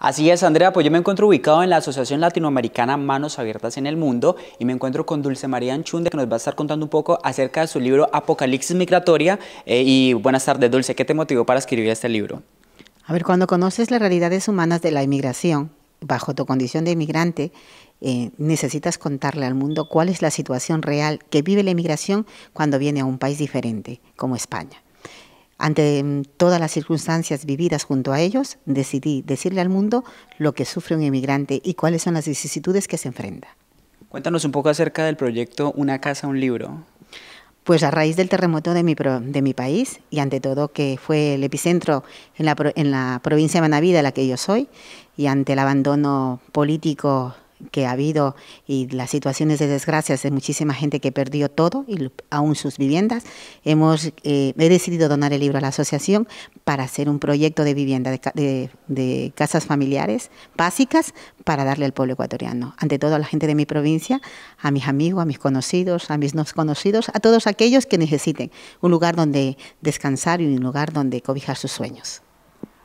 Así es, Andrea, pues yo me encuentro ubicado en la Asociación Latinoamericana Manos Abiertas en el Mundo y me encuentro con Dulce María Anchunde que nos va a estar contando un poco acerca de su libro Apocalipsis Migratoria. Eh, y buenas tardes, Dulce, ¿qué te motivó para escribir este libro? A ver, cuando conoces las realidades humanas de la inmigración, bajo tu condición de inmigrante, eh, necesitas contarle al mundo cuál es la situación real que vive la inmigración cuando viene a un país diferente, como España. Ante mm, todas las circunstancias vividas junto a ellos, decidí decirle al mundo lo que sufre un emigrante y cuáles son las vicisitudes que se enfrenta. Cuéntanos un poco acerca del proyecto Una casa, un libro. Pues a raíz del terremoto de mi, país y ante todo que fue el epicentro en la, en la provincia de Manavida, la que yo soy, y ante el abandono político que ha habido y las situaciones de desgracias de muchísima gente que perdió todo y aún sus viviendas, hemos, eh, he decidido donar el libro a la asociación para hacer un proyecto de vivienda, de, de, casas familiares básicas para darle al pueblo ecuatoriano. Ante todo a la gente de mi provincia, a mis amigos, a mis conocidos, a mis no conocidos, a todos aquellos que necesiten un lugar donde descansar y un lugar donde cobijar sus sueños.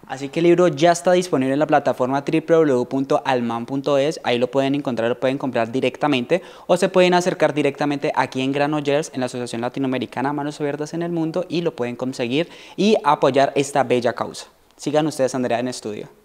Así que el libro ya está disponible en la plataforma www.alman.es, ahí lo pueden encontrar, lo pueden comprar directamente o se pueden acercar directamente aquí en Granollers, en la Asociación Latinoamericana Manos Abiertas en el Mundo y lo pueden conseguir y apoyar esta bella causa. Sigan ustedes, Andrea, en estudio.